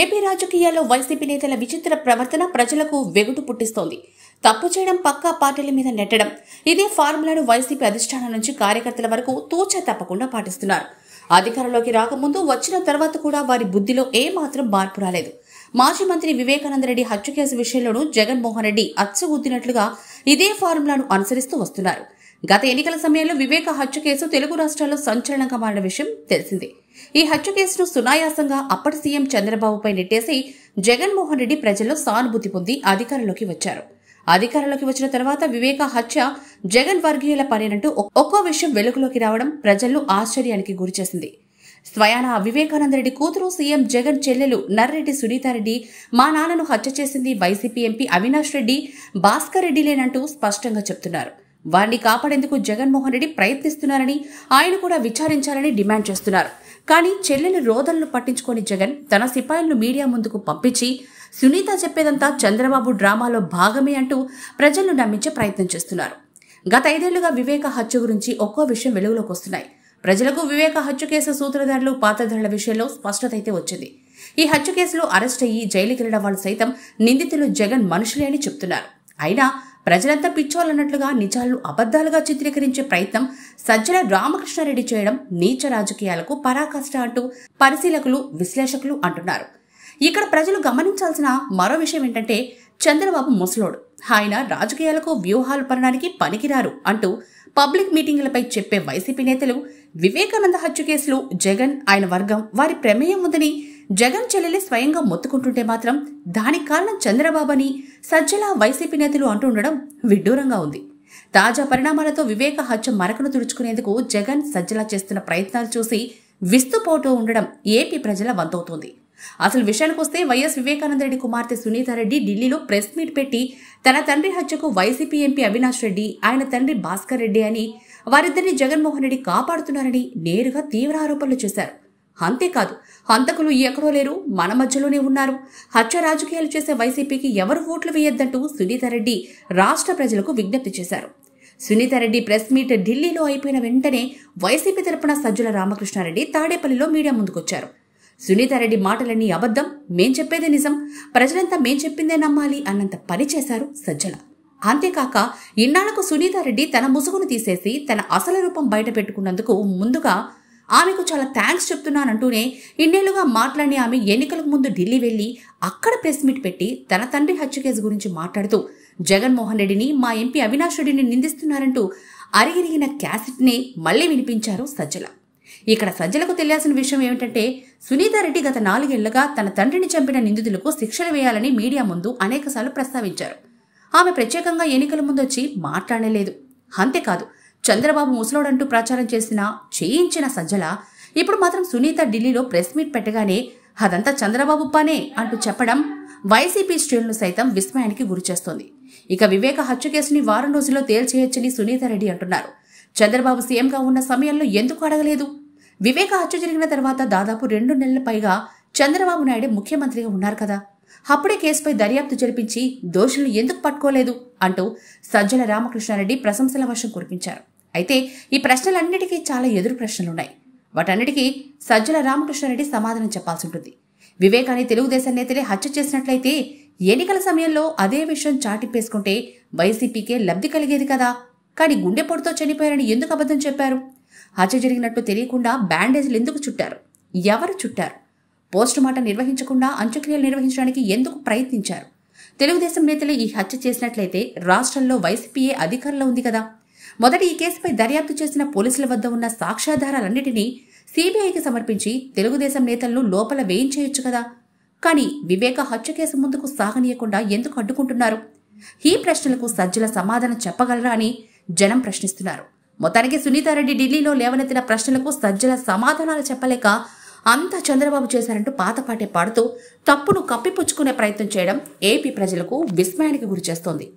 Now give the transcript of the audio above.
AP రాజకీయాల్లో YCP నేతల విచిత్ర ప్రవర్తన ప్రజలకు వెగుటు పుట్టిస్తోంది తప్పు చేయడం పక్కా పార్టీల మీద నెట్టడం ఇదే ఫార్ములాను వైసీపీ అధిష్టానం నుంచి కార్యకర్తల వరకు తూచా తప్పకుండా పాటిస్తున్నారు అధికారంలోకి రాకముందు వచ్చిన తర్వాత కూడా వారి బుద్ధిలో ఏమాత్రం మార్పు రాలేదు మాజీ మంత్రి వివేకానందరెడ్డి హత్య కేసు విషయంలోనూ జగన్మోహన్ రెడ్డి అచ్చగుద్దినట్లుగా ఇదే ఫార్ములాను అనుసరిస్తూ వస్తున్నారు గత ఎన్నికల సమయంలో వివేక హత్య కేసు తెలుగు రాష్ట్రాల్లో సంచలనంగా మారిన విషయం తెలిసిందే ఈ హత్య కేసును సునాయాసంగా అప్పటి సీఎం చంద్రబాబుపై నెట్టేసి జగన్మోహన్ రెడ్డి ప్రజల్లో సానుభూతి పొంది అధికారంలోకి వచ్చారు అధికారంలోకి వచ్చిన తర్వాత వివేక హత్య జగన్ వర్గీయుల పనేనంటూ ఒక్కో విషయం వెలుగులోకి రావడం ప్రజల్లో ఆశ్చర్యానికి గురిచేసింది స్వయాన వివేకానందరెడ్డి కూతురు సీఎం జగన్ చెల్లెలు నర్రెడ్డి సునీతారెడ్డి మా నాన్నను హత్య చేసింది వైసీపీ ఎంపీ అవినాష్ రెడ్డి భాస్కర్ రెడ్డిలేనంటూ స్పష్టంగా చెప్తున్నారు వారిని కాపాడేందుకు జగన్మోహన్ రెడ్డి ప్రయత్నిస్తున్నారని ఆయన కూడా విచారించాలని డిమాండ్ చేస్తున్నారు కానీ చెల్లెలు రోదనలు పట్టించుకొని జగన్ తన సిపాయిలను మీడియా ముందుకు పంపించి సునీత చెప్పేదంతా చంద్రబాబు డ్రామాలో భాగమే అంటూ ప్రజలను నమ్మించే ప్రయత్నం చేస్తున్నారు గత ఐదేళ్లుగా వివేక హత్య గురించి ఒక్కో విషయం వెలుగులోకి వస్తున్నాయి ప్రజలకు వివేక హత్య కేసు సూత్రధారులు పాత్రధారుల విషయంలో స్పష్టత అయితే వచ్చింది ఈ హత్య కేసులో అరెస్ట్ అయ్యి జైలుకెళ్లిన వాళ్ళు సైతం నిందితులు జగన్ మనుషులే అని చెప్తున్నారు అయినా ప్రజలంతా పిచ్చోళ్ళన్నట్లుగా నిజాలను అబద్ధాలుగా చిత్రీకరించే ప్రయత్నం సజ్జల రామకృష్ణారెడ్డి చేయడం నీచ రాజకీయాలకు పరాకాష్ట అంటూ పరిశీలకులు విశ్లేషకులు అంటున్నారు ఇక్కడ ప్రజలు గమనించాల్సిన మరో విషయం ఏంటంటే చంద్రబాబు ముసలోడు ఆయన రాజకీయాలకు వ్యూహాలు పనడానికి పనికిరారు అంటూ పబ్లిక్ మీటింగులపై చెప్పే వైసీపీ నేతలు వివేకానంద హత్య కేసులు జగన్ ఆయన వర్గం వారి ప్రమేయం ఉందని జగన్ చెల్లెలే స్వయంగా మొత్తుకుంటుంటే మాత్రం దానికి కారణం చంద్రబాబు అని సజ్జల వైసీపీ నేతలు అంటుండడం విడ్డూరంగా ఉంది తాజా పరిణామాలతో వివేక హత్య మరకను తుడుచుకునేందుకు జగన్ సజ్జల చేస్తున్న ప్రయత్నాలు చూసి విస్తుపోటూ ఉండడం ఏపీ ప్రజల వంతవుతోంది అసలు విషయానికి వస్తే వైఎస్ వివేకానందరెడ్డి కుమార్తె సునీతారెడ్డి ఢిల్లీలో ప్రెస్ మీట్ పెట్టి తన తండ్రి హత్యకు వైసీపీ ఎంపీ అవినాష్ రెడ్డి ఆయన తండ్రి భాస్కర్ రెడ్డి అని వారిద్దరిని జగన్మోహన్ రెడ్డి కాపాడుతున్నారని నేరుగా తీవ్ర ఆరోపణలు చేశారు అంతేకాదు హంతకులు ఎక్కడో లేరు మన మధ్యలోనే ఉన్నారు హత్య రాజకీయాలు చేసే వైసీపీకి ఎవరు ఓట్లు వేయొద్దంటూ సునీతారెడ్డి రాష్ట్ర ప్రజలకు విజ్ఞప్తి చేశారు సునీతారెడ్డి ప్రెస్ మీట్ ఢిల్లీలో అయిపోయిన వెంటనే వైసీపీ తరపున సజ్జుల రామకృష్ణారెడ్డి తాడేపల్లిలో మీడియా ముందుకొచ్చారు సునీతారెడ్డి మాటలన్నీ అబద్ధం మేం చెప్పేదే నిజం ప్రజలంతా మేం చెప్పిందే నమ్మాలి అన్నంత పని చేశారు సజ్జల అంతేకాక ఇన్నాళ్లకు సునీతారెడ్డి తన ముసుగును తీసేసి తన అసలు రూపం బయట పెట్టుకున్నందుకు ముందుగా ఆమెకు చాలా థ్యాంక్స్ చెప్తున్నానంటూనే ఇన్నేళ్లుగా మాట్లాడిన ఆమె ఎన్నికలకు ముందు ఢిల్లీ వెళ్లి అక్కడ ప్రెస్ మీట్ పెట్టి తన తండ్రి హత్య కేసు గురించి మాట్లాడుతూ జగన్మోహన్ రెడ్డిని మా ఎంపీ అవినాష్ రెడ్డిని నిందిస్తున్నారంటూ అరిగిరిగిన క్యాసెట్ని మళ్లీ వినిపించారు సజ్జల ఇక్కడ సజ్జలకు తెలియాల్సిన విషయం ఏమిటంటే సునీతారెడ్డి గత నాలుగేళ్లుగా తన తండ్రిని చంపిన నిందితులకు శిక్షలు వేయాలని మీడియా ముందు అనేకసార్లు ప్రస్తావించారు ఆమె ప్రత్యేకంగా ఎన్నికల ముందు వచ్చి మాట్లాడలేదు అంతేకాదు చంద్రబాబు ముసలోడంటూ ప్రచారం చేసిన చేయించిన సజ్జల ఇప్పుడు మాత్రం సునీత ఢిల్లీలో ప్రెస్ మీట్ పెట్టగానే అదంతా చంద్రబాబు పనే అంటూ చెప్పడం వైసీపీ శ్రేణులు సైతం విస్మయానికి గురిచేస్తోంది ఇక వివేక హత్య కేసుని వారం రోజుల్లో తేల్చేయొచ్చని సునీతారెడ్డి అంటున్నారు చంద్రబాబు సీఎంగా ఉన్న సమయంలో ఎందుకు అడగలేదు వివేక హత్య జరిగిన తర్వాత దాదాపు రెండు నెలల పైగా చంద్రబాబు నాయుడు ముఖ్యమంత్రిగా ఉన్నారు కదా అప్పుడే కేసుపై దర్యాప్తు జరిపించి దోషులను ఎందుకు పట్టుకోలేదు అంటూ సజ్జల రామకృష్ణారెడ్డి ప్రశంసల వర్షం కురిపించారు అయితే ఈ ప్రశ్నలన్నిటికీ చాలా ఎదురు ప్రశ్నలున్నాయి వాటన్నిటికీ సజ్జల రామకృష్ణారెడ్డి సమాధానం చెప్పాల్సి ఉంటుంది వివేకాన్ని తెలుగుదేశం నేతలే హత్య చేసినట్లయితే ఎన్నికల సమయంలో అదే విషయం చాటిప్పేసుకుంటే వైసీపీకే లబ్ధి కలిగేది కదా కానీ గుండెపోటుతో చనిపోయారని ఎందుకు అబద్ధం చెప్పారు హత్య జరిగినట్టు తెలియకుండా బ్యాండేజ్లు ఎందుకు చుట్టారు ఎవరు చుట్టారు పోస్టుమార్టం నిర్వహించకుండా అంత్యక్రియలు నిర్వహించడానికి ఎందుకు ప్రయత్నించారు తెలుగుదేశం నేతలే ఈ హత్య చేసినట్లయితే రాష్ట్రంలో వైసీపీఏ అధికారంలో ఉంది కదా మొదటి ఈ కేసుపై దర్యాప్తు చేసిన పోలీసుల వద్ద ఉన్న సాక్ష్యాధారాలన్నిటినీ సీబీఐకి సమర్పించి తెలుగుదేశం నేతలను లోపల వేయించేయొచ్చు కదా కానీ వివేక హత్య కేసు ముందుకు సాగనీయకుండా ఎందుకు అడ్డుకుంటున్నారు ఈ ప్రశ్నలకు సజ్జల సమాధానం చెప్పగలరా అని జనం ప్రశ్నిస్తున్నారు మొత్తానికి సునీతారెడ్డి ఢిల్లీలో లేవనెత్తిన ప్రశ్నలకు సజ్జల సమాధానాలు చెప్పలేక అంతా చంద్రబాబు చేశారంటూ పాతపాటే పాడుతూ తప్పును కప్పిపుచ్చుకునే ప్రయత్నం చేయడం ఏపీ ప్రజలకు విస్మయానికి గురిచేస్తోంది